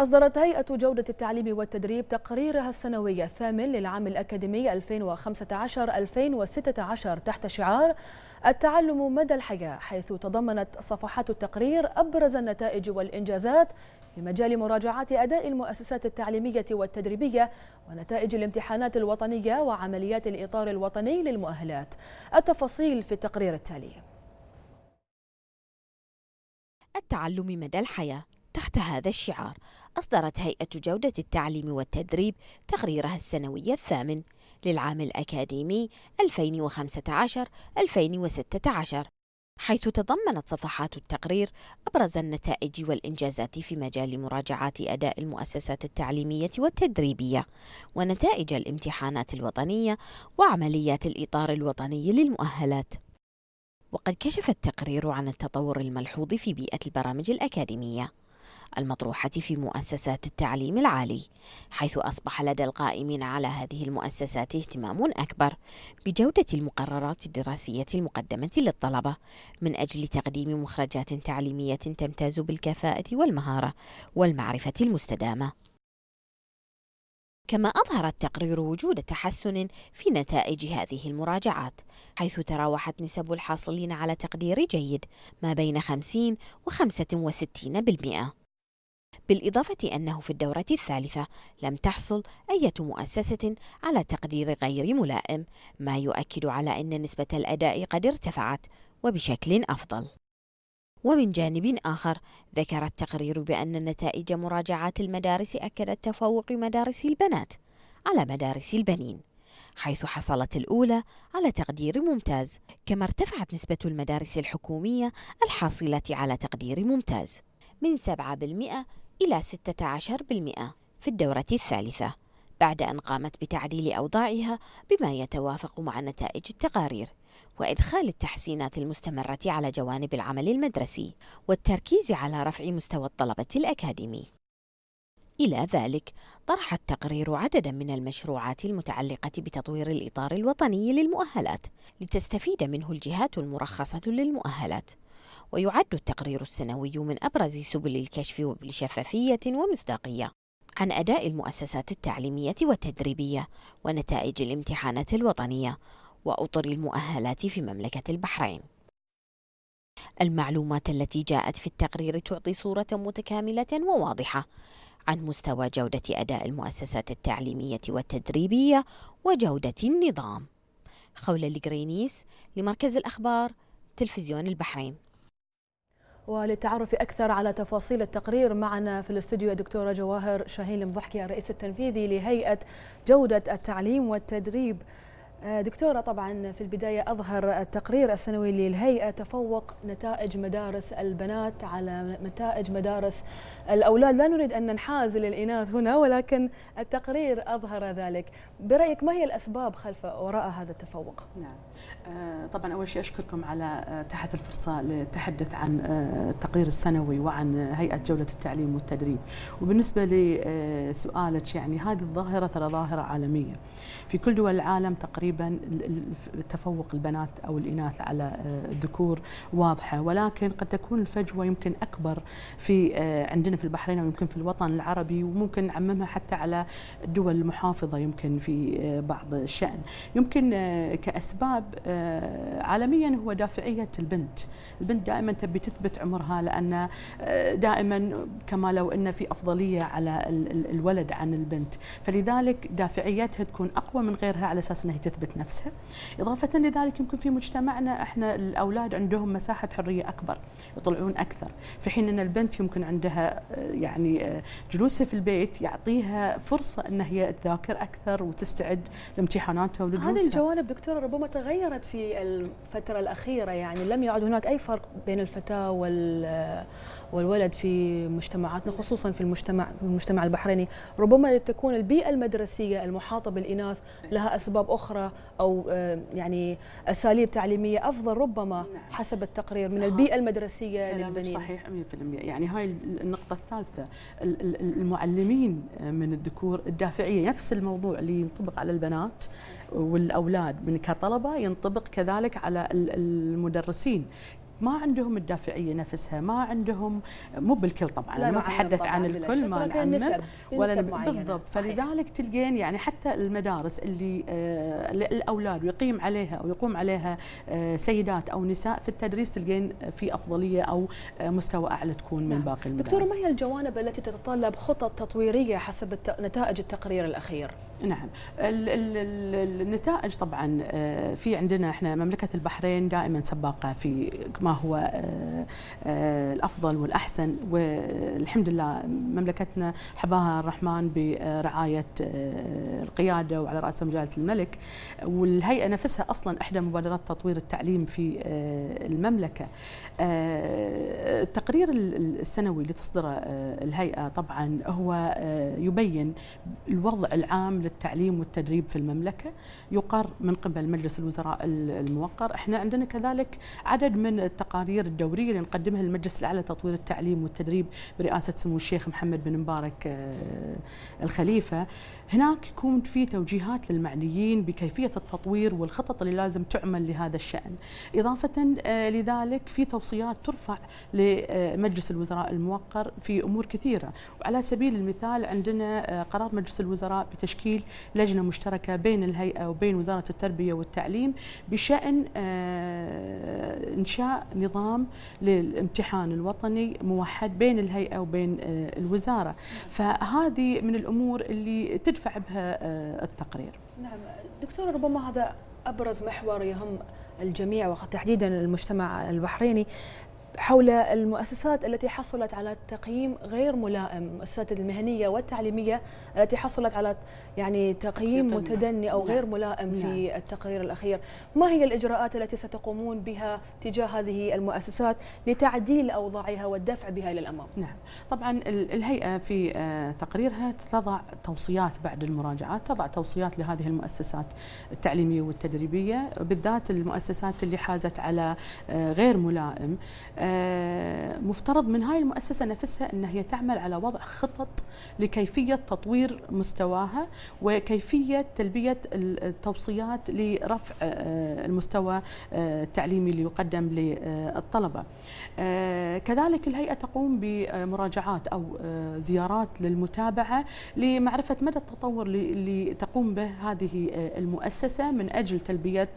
أصدرت هيئة جودة التعليم والتدريب تقريرها السنوي الثامن للعام الأكاديمي 2015-2016 تحت شعار التعلم مدى الحياة حيث تضمنت صفحات التقرير أبرز النتائج والإنجازات في مجال مراجعة أداء المؤسسات التعليمية والتدريبية ونتائج الامتحانات الوطنية وعمليات الإطار الوطني للمؤهلات التفاصيل في التقرير التالي التعلم مدى الحياة تحت هذا الشعار أصدرت هيئة جودة التعليم والتدريب تقريرها السنوي الثامن للعام الأكاديمي 2015-2016 حيث تضمنت صفحات التقرير أبرز النتائج والإنجازات في مجال مراجعات أداء المؤسسات التعليمية والتدريبية ونتائج الامتحانات الوطنية وعمليات الإطار الوطني للمؤهلات وقد كشف التقرير عن التطور الملحوظ في بيئة البرامج الأكاديمية المطروحة في مؤسسات التعليم العالي حيث أصبح لدى القائمين على هذه المؤسسات اهتمام أكبر بجودة المقررات الدراسية المقدمة للطلبة من أجل تقديم مخرجات تعليمية تمتاز بالكفاءة والمهارة والمعرفة المستدامة كما أظهر التقرير وجود تحسن في نتائج هذه المراجعات حيث تراوحت نسب الحاصلين على تقدير جيد ما بين 50 و 65% بالإضافة أنه في الدورة الثالثة لم تحصل أي مؤسسة على تقدير غير ملائم ما يؤكد على أن نسبة الأداء قد ارتفعت وبشكل أفضل ومن جانب آخر ذكر التقرير بأن نتائج مراجعات المدارس أكدت تفوق مدارس البنات على مدارس البنين حيث حصلت الأولى على تقدير ممتاز كما ارتفعت نسبة المدارس الحكومية الحاصلة على تقدير ممتاز من 7% إلى 16% في الدورة الثالثة بعد أن قامت بتعديل أوضاعها بما يتوافق مع نتائج التقارير وإدخال التحسينات المستمرة على جوانب العمل المدرسي والتركيز على رفع مستوى الطلبة الأكاديمي. إلى ذلك، طرح التقرير عددًا من المشروعات المتعلقة بتطوير الإطار الوطني للمؤهلات لتستفيد منه الجهات المرخصة للمؤهلات، ويعد التقرير السنوي من أبرز سبل الكشف بشفافية ومصداقية عن أداء المؤسسات التعليمية والتدريبية ونتائج الامتحانات الوطنية وأطر المؤهلات في مملكة البحرين المعلومات التي جاءت في التقرير تعطي صورة متكاملة وواضحة عن مستوى جودة أداء المؤسسات التعليمية والتدريبية وجودة النظام خولة الجرينيس لمركز الأخبار تلفزيون البحرين وللتعرف أكثر على تفاصيل التقرير معنا في الاستوديو الدكتورة جواهر شاهين المضحكي الرئيس التنفيذي لهيئة جودة التعليم والتدريب آه، دكتورة طبعا في البداية أظهر التقرير السنوي للهيئة تفوق نتائج مدارس البنات على نتائج مدارس الأولاد لا نريد أن ننحاز للإناث هنا ولكن التقرير أظهر ذلك برأيك ما هي الأسباب خلف وراء هذا التفوق؟ نعم آه، طبعا أول شيء أشكركم على آه، تحت الفرصة للتحدث عن التقرير السنوي وعن هيئة جولة التعليم والتدريب وبالنسبة لسؤالك يعني هذه الظاهرة ترى ظاهرة عالمية في كل دول العالم تقريبا تقريبا تفوق البنات أو الإناث على الذكور آه، واضحة ولكن قد تكون الفجوة يمكن أكبر في آه، عندنا في البحرين أو يمكن في الوطن العربي وممكن نعممها حتى على الدول المحافظة يمكن في آه، بعض الشأن يمكن كأسباب عالميا هو دافعية البنت البنت دائما تبي تثبت عمرها لأن دائما كما لو أن في أفضلية على الولد عن البنت فلذلك دافعيتها تكون أقوى من غيرها على أساس أنها تثبت تثبت نفسها إضافة لذلك يمكن في مجتمعنا احنا الأولاد عندهم مساحة حرية أكبر يطلعون أكثر في حين أن البنت يمكن عندها آه، يعني آه، جلوسها في البيت يعطيها فرصة أن هي تذاكر أكثر وتستعد لامتحاناتها ولدروسها هذه الجوانب دكتورة ربما تغيرت في الفترة الأخيرة يعني لم يعد هناك أي فرق بين الفتاة وال آه، والولد في مجتمعاتنا خصوصا في المجتمع في المجتمع البحريني ربما تكون البيئة المدرسية المحاطة بالإناث لها أسباب أخرى او آه، يعني اساليب تعليميه افضل ربما نعم. حسب التقرير من نعم. البيئه المدرسيه للبنين صحيح 100% يعني هاي النقطه الثالثه المعلمين آه، من الذكور الدافعيه نفس الموضوع اللي ينطبق على البنات والاولاد من كطلبه ينطبق كذلك على المدرسين ما عندهم الدافعيه نفسها ما عندهم مو بالكل طبعا لا ما نتحدث عن الكل ما نعمل ولا بالضبط يعني فلذلك تلقين يعني حتى المدارس اللي آه، الاولاد ويقيم عليها او يقوم عليها آه، سيدات او نساء في التدريس تلقين في افضليه او آه، مستوى اعلى تكون من نعم. باقي المدارس دكتوره ما هي الجوانب التي تتطلب خطط تطويريه حسب نتائج التقرير الاخير نعم الـ الـ الـ النتائج طبعا في عندنا احنا مملكه البحرين دائما سباقه في ما ما هو آه، آه، الافضل والاحسن والحمد لله مملكتنا حباها الرحمن برعايه آه، القياده وعلى راسها مجلاله الملك والهيئه نفسها اصلا احدى مبادرات تطوير التعليم في المملكه التقرير السنوي اللي تصدره الهيئه طبعا هو يبين الوضع العام للتعليم والتدريب في المملكه يقر من قبل مجلس الوزراء الموقر احنا عندنا كذلك عدد من التقارير الدورية اللي نقدمها للمجلس الأعلى لتطوير التعليم والتدريب برئاسة سمو الشيخ محمد بن مبارك آه، الخليفة هناك يكون في توجيهات للمعنيين بكيفية التطوير والخطط اللي لازم تعمل لهذا الشأن إضافة آه، لذلك في توصيات ترفع لمجلس الوزراء الموقر في أمور كثيرة وعلى سبيل المثال عندنا آه، قرار مجلس الوزراء بتشكيل لجنة مشتركة بين الهيئة وبين وزارة التربية والتعليم بشأن إنشاء نظام للامتحان الوطني موحد بين الهيئه وبين آه، الوزاره فهذه من الامور اللي تدفع بها آه، التقرير نعم دكتور ربما هذا ابرز محور يهم الجميع وتحديدا المجتمع البحريني حول المؤسسات التي حصلت على تقييم غير ملائم المؤسسات المهنيه والتعليميه التي حصلت على يعني تقييم متدني او غير نعم. ملائم في نعم. التقرير الاخير ما هي الاجراءات التي ستقومون بها تجاه هذه المؤسسات لتعديل اوضاعها والدفع بها الى الامام نعم طبعا الهيئه في آه، تقريرها تضع توصيات بعد المراجعات تضع توصيات لهذه المؤسسات التعليميه والتدريبيه بالذات المؤسسات اللي حازت على آه، غير ملائم آه، مفترض من هاي المؤسسة نفسها أن هي تعمل على وضع خطط لكيفية تطوير مستواها وكيفية تلبية التوصيات لرفع آه، المستوى آه، التعليمي اللي يقدم للطلبة كذلك الهيئة تقوم بمراجعات أو زيارات للمتابعة لمعرفة مدى التطور اللي تقوم به هذه المؤسسة من أجل تلبية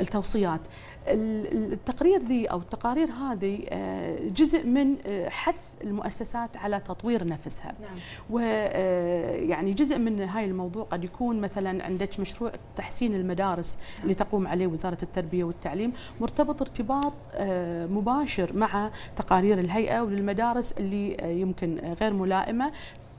التوصيات التقرير ذي أو التقارير هذه آه، جزء من آه، حث المؤسسات على تطوير نفسها نعم. ويعني آه، جزء من هاي الموضوع قد يكون مثلا عندك مشروع تحسين المدارس نعم. اللي تقوم عليه وزارة التربية والتعليم مرتبط ارتباط مباشر مع تقارير الهيئة وللمدارس اللي يمكن غير ملائمة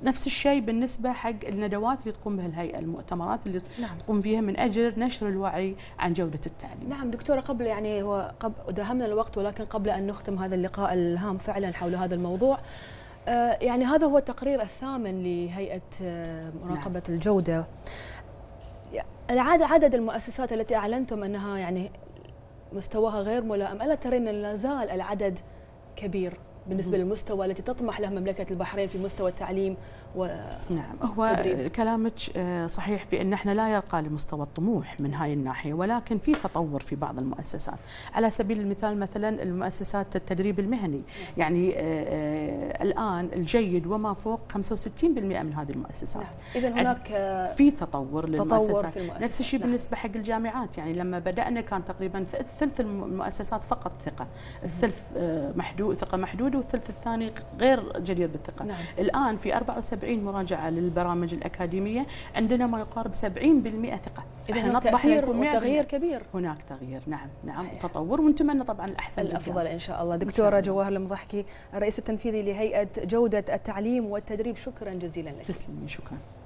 نفس الشيء بالنسبة حق الندوات اللي تقوم بها الهيئة المؤتمرات اللي نعم. تقوم فيها من أجل نشر الوعي عن جودة التعليم نعم دكتورة قبل يعني هو قبل داهمنا الوقت ولكن قبل أن نختم هذا اللقاء الهام فعلا حول هذا الموضوع آه، يعني هذا هو التقرير الثامن لهيئة آه، مراقبة نعم. الجودة العادة عدد المؤسسات التي أعلنتم أنها يعني مستواها غير ملائم ألا ترين أن لا زال العدد كبير بالنسبه للمستوى التي تطمح له مملكه البحرين في مستوى التعليم و نعم هو تدريب. كلامك آه، صحيح في ان احنا لا يرقى لمستوى الطموح من هاي الناحيه ولكن في تطور في بعض المؤسسات على سبيل المثال مثلا المؤسسات التدريب المهني يعني آه، آه، الان الجيد وما فوق 65% من هذه المؤسسات نعم. اذا يعني هناك في تطور للمؤسسات تطور في نفس الشيء نعم. بالنسبه حق الجامعات يعني لما بدانا كان تقريبا ثلث المؤسسات فقط ثقه الثلث محدود ثقه محدود موجوده والثلث الثاني غير جدير بالثقه. نعم. الان في 74 مراجعه للبرامج الاكاديميه عندنا ما يقارب 70% ثقه. اذا هناك تغيير وتغيير كبير. هناك تغيير نعم نعم هي. تطور ونتمنى طبعا الاحسن الافضل جدا. ان شاء الله. دكتوره الله. جواهر المضحكي الرئيس التنفيذي لهيئه جوده التعليم والتدريب شكرا جزيلا لك. تسلمي شكرا.